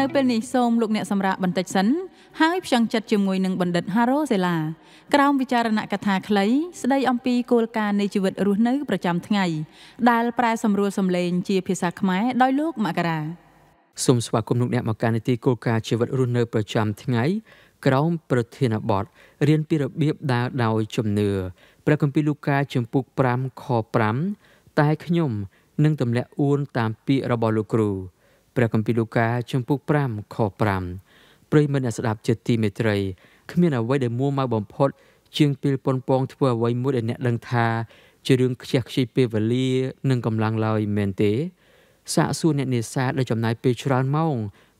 នៅពេលនេះសូមលោកអ្នកសម្រាប់បន្តិចសិនហើយផ្ចង់ចិត្តជាមួយនឹងបណ្ឌិត Haro Sela ក្រោមវិចារណកថាខ្លីស្ដីអំពីគោលការណ៍នៃជីវិតរស់នៅ ប្រចាំថ្ងៃដែលប្រែសម្រួលសម្លេងជាភាសាខ្មែរដោយលោកមករាសូមស្វាគមន៍លោកអ្នកមកកាន់នីតិគោលការណ៍ជីវិតរស់នៅប្រចាំថ្ងៃក្រោម ប្រធានបទរៀនពីរបៀបដើរដោយជំនឿព្រះគម្ពីរលូកាជំពូក5ខ5តែខ្ញុំនឹងទម្លាក់អួនតាមពាក្យរបស់លោកគ្រូព្រះគម្ពីរលូកាជំពូក5ខ5ប្រិយមិត្តអ្នកស្ដាប់ជាទីមេត្រីគ្មានអ្វីដែលមួម៉ៅបំផុតជាងពេលប៉ុនប៉ងធ្វើអ្វីមួយដែលអ្នកដឹងថាជារឿងខ្ជះខ្ជាយពេលវេលា និងកម្លាំងឡើយមែនទេ សាកសួរអ្នកនេសាទដែលចំណាយពេលច្រើនម៉ោង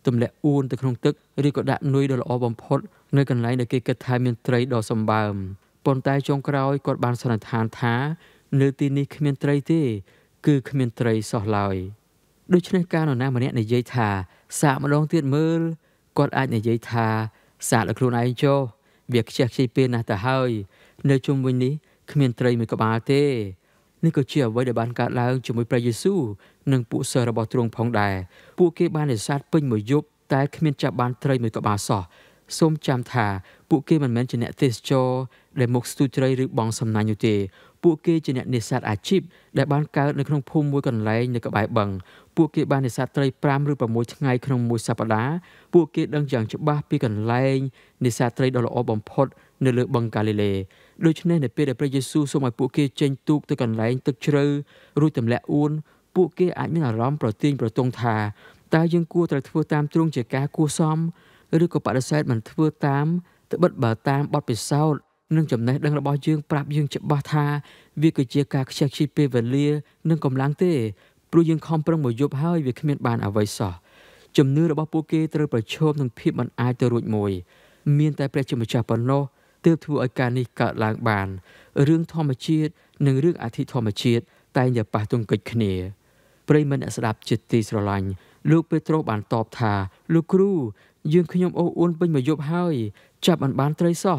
ទម្លាក់អួនទៅក្នុងទឹកឬក៏ដាក់នុយដ៏ល្អបំផុត នៅកន្លែងដែលគេគិតថាមានត្រីដ៏សម្បើមប៉ុន្តែចុងក្រោយគាត់បានសន្និដ្ឋានថា នៅទីនេះគ្មានត្រីទេ គឺគ្មានត្រីសោះឡើយ។ដូច្នេះការនរណាម្នាក់និយាយថា សាកម្ដងទៀតមើលគាត់អាចនិយាយថា សាកដល់ខ្លួនឯងចុះវាខ្ជិះខ្ជិលពេលណាស់ទៅហើយ នៅជុំវិញនេះគ្មានត្រីមួយក្បាលទេនេះក៏ជាអ្វីដែលបានកើតឡើងជាមួយព្រះយេស៊ូវនិង ពួកសិស្សរបស់ទ្រង់ផងដែរពួកគេបាននេសាទពេញមួយយប់តែគ្មានចាប់បានត្រីមួយក្បាលសោះសូមចាំថាពួកគេមិនមែនជាអ្នកទេសចរដែលមកស្ទូចត្រីឬបងសំណាញ់នោះទេ ពួកគេជាអ្នកនេសាទអាជីពដែលបានកើតនៅក្នុងភូមិមួយកន្លែងនៅក្បែរបឹងពួកគេបាននេសាទត្រី5ឬ6ថ្ងៃក្នុងមួយសប្តាហ៍ពួកគេដឹងយ៉ាងច្បាស់ពីកន្លែងនេសាទត្រីដ៏ល្អបំផុត នៅលើបឹងកាលីលេដូច្នេះនៅពេលដែលព្រះយេស៊ូវសូមឲ្យពួកគេចេញទូកទៅកន្លែងទឹកជ្រៅរួចទម្លាក់អួនពួកគេអាចមានអារម្មណ៍ប្រទាញប្រទង់ថាតើយើងគួរត្រូវធ្វើតាមទ្រង់ជាការគួរសមឬក៏បដិសេធមិនធ្វើតាមត្បិតបើ តាមបទពិសោធន៍និងចំណេះដឹងរបស់យើងប្រាប់យើងច្បាស់ថាវាគឺជាការខ្ជះខ្ជាយពេលវេលានិងកម្លាំងទេព្រោះយើងខំប្រឹងមកយប់ហើយវាគ្មាន បានអ្វីសោះជំនឿរបស់ពួកគេត្រូវប្រឈមនឹងភាពមិនអាចទៅរួចមួយមាន តែព្រះជាម្ចាស់ប៉ុណ្ណោះទើបធ្វើឲ្យការនេះកើតឡើងបានរឿងធម្មជាតិនិងរឿងអធិធម្មជាតិតែងតែប៉ះទង្គិចគ្នាប្រិយមិត្តអ្នកស្ដាប់ជាទីស្រឡាញ់លោកពេត្រុសបានតបថា លោកគ្រូយើងខ្ញុំអូអួនពេញមួយយប់ហើយចាប់មិនបានត្រីសោះ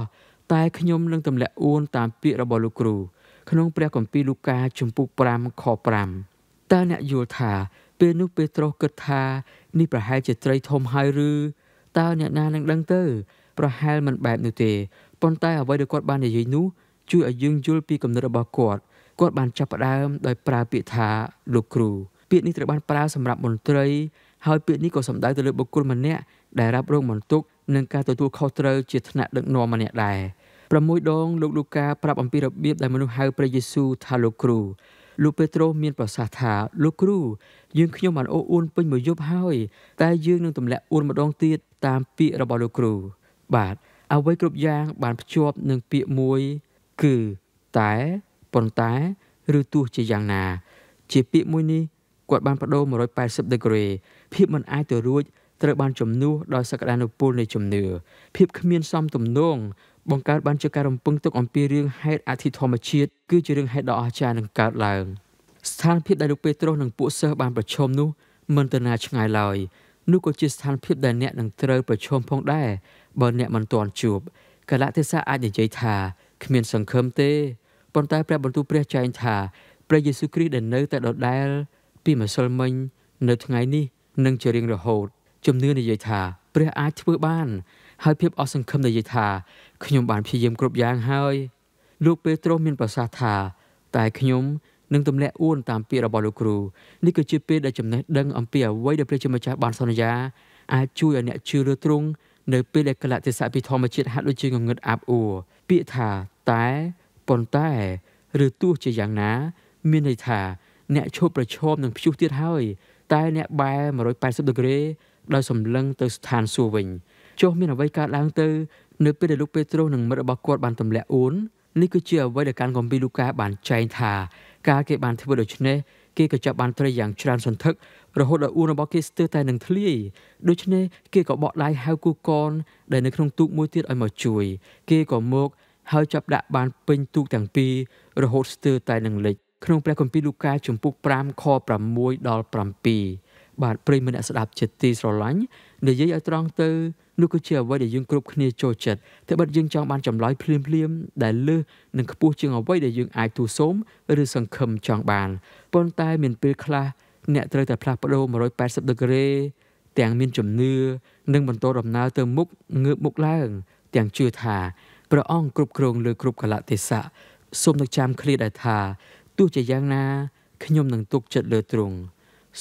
តែខ្ញុំនឹងទម្លាក់អួនតាមពាក្យរបស់លោកគ្រូក្នុង ព្រះគម្ពីរលូកាជំពូក5ខ5តើអ្នកយល់ថាពេលនោះពេត្រុសគិតថានេះប្រហែលជាត្រីធំហើយឬតើអ្នកណានឹងដឹងទៅប្រហែលមិនបែបនោះទេប៉ុន្តែអ្វីដែលគាត់បាននិយាយនោះជួយឲ្យយើងយល់ពីគំនិតរបស់គាត់គាត់បានចាប់ផ្ដើមដោយប្រើពាក្យថាលោកគ្រូពាក្យនេះត្រូវបានប្រើសម្រាប់មន្ត្រីហើយពាក្យនេះក៏សំដៅទៅលើបុគ្គលម្នាក់ដែលរ៉ាប់រងបន្ទុកនិងការទទួលខុសត្រូវជាថ្នាក់ដឹកនាំម្នាក់ដែរ6ដងលោកលូកាប្រាប់អំពីរបៀបដែលមនុស្សហៅព្រះយេស៊ូវថាលោកគ្រូលោកពេត្រុសមានប្រសាសន៍ថាលោកគ្រូយើងខ្ញុំបានអូអួនពេញមួយយប់ហើយ តែយើងនឹងទម្លាក់អួនម្ដងទៀតតាមពាក្យរបស់លោកគ្រូបាទអ្វីគ្រប់យ៉ាង បានភ្ជាប់នឹងពាក្យមួយគឺតែប៉ុន្តែឬទោះជាយ៉ាងណា ជាពាក្យមួយនេះគាត់បានបដូរ180ដឺក្រេភាពមិនអាចទៅរួចត្រូវបានជំនួសដោយសក្តានុពលនៃជំនឿភាពគ្មានសមទំនងបង្កើតបានជាការរំពឹងទុកអំពីរឿងហេតុអធិធម្មជាតិគឺជារឿងហេតុដ៏អស្ចារ្យនឹងកើតឡើងស្ថានភាពដែលលោកពេត្រុសនិងពួកសិស្សបាន ប្រឈមនោះមិនទៅណាឆ្ងាយឡើយនោះក៏ជាស្ថានភាពដែលអ្នកនឹងត្រូវប្រឈមផងដែរបើអ្នកមិនទាន់ជួបកលៈទេសៈអាចនិយាយថាគ្មានសង្ឃឹមទេប៉ុន្តែព្រះបន្ទូលព្រះចែងថាព្រះយេស៊ូវគ្រីស្ទដែលនៅតែដដែលពីម្សិលមិញនៅថ្ងៃនេះនឹងជារៀងរហូតជំនឿនិយាយថាព្រះអាចធ្វើបាន ហើយភាព អសង្ឃឹមនិយាយថាខ្ញុំបានព្យាយាមគ្រប់យ៉ាងហើយលោកពេត្រុសមានប្រសាសន៍ថា តែខ្ញុំនឹងទម្លាក់អួនតាមពាក្យរបស់លោកគ្រូនេះគឺជាពេលដែលចំណេះដឹងអំពីអ្វីដែលព្រះជាម្ចាស់បានសន្យាអាចជួយឲ្យអ្នកជឿលើទ្រង់នៅពេលដែលកលៈទេសៈពីធម្មជាតិហាក់ដូចជាងងឹតអាប់អួរពាក្យថាតែប៉ុន្តែ ឬទោះជាយ៉ាងណាមានន័យថា អ្នកឈប់ប្រឈមនឹងព្យុះទៀតហើយតែ អ្នកបែរ180ដឺក្រេដោយសម្លឹងទៅស្ថានសួគ៌វិញចុះមានអ្វីកើតឡើងទៅនៅពេលដែលលោកពេត្រុសនិងមិត្តរបស់គាត់បានទម្លាក់អួននេះគឺជាអ្វីដែលកាន់កំពីលូកាបានចែងថាការគេបានធ្វើដូច្នេះគេក៏ចាប់បានត្រីយ៉ាងច្រើនសន្ធឹករហូតដល់អួនរបស់គេស្ទើរតែនឹងធ្លាយដូច្នេះគេក៏បកដៃហៅគូកនដែលនៅក្នុងទូកមួយទៀតឲ្យមកជួយគេក៏មកហើយចាប់ដាក់បានពេញទូកទាំងពីររហូតស្ទើរតែនឹងលិច ក្នុងព្រះគម្ពីរលូកាជំពូក5ខ6ដល់7បាទប្រិយមិត្តអ្នកស្ដាប់ជាទីស្រឡាញ់និយាយឲ្យត្រង់ទៅនោះគឺជាអ្វីដែលយើងគ្រប់គ្នាចូលចិត្តតែបើយើងចង់បានចម្លើយភ្លាមភ្លាមដែលលើសនិងខ្ពស់ជាងអ្វីដែលយើងអាចទូសូមឬ សង្ឃឹមចង់បានប៉ុន្តែមានពេលខ្លះអ្នកត្រូវតែផ្លាស់ប្ដូរ180ដឺក្រេទាំងមានជំនឿនិងបន្តដំណើរទៅមុខងើបមុខឡើង ទាំងជឿថាព្រះអង្គគ្រប់គ្រងលើគ្រប់កលៈទេសៈសូមនឹកចាំឃ្លាដែលថាទោះជាយ៉ាងណាខ្ញុំនឹងទុកចិត្តលើទ្រង់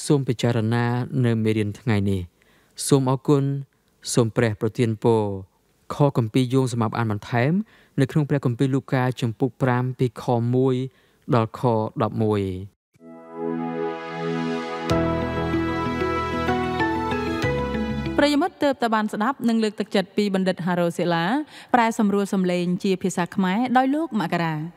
សូមពិចារណា នៅ មេរៀនថ្ងៃនេះសូមអរគុណសូមព្រះ ប្រទានពរខគម្ពីរយោងសម្រាប់អានបន្ថែម នៅក្នុងព្រះគម្ពីរលូកាចំពុក5ពីខ1ដល់ខ11ប្រិយមិត្តទៅតាមបានស្ដាប់និងលើកទឹកចិត្តពីបណ្ឌិត Haro Sela ប្រែ សម្រួលសម្លេង ជាភាសាខ្មែរដោយលោកមករា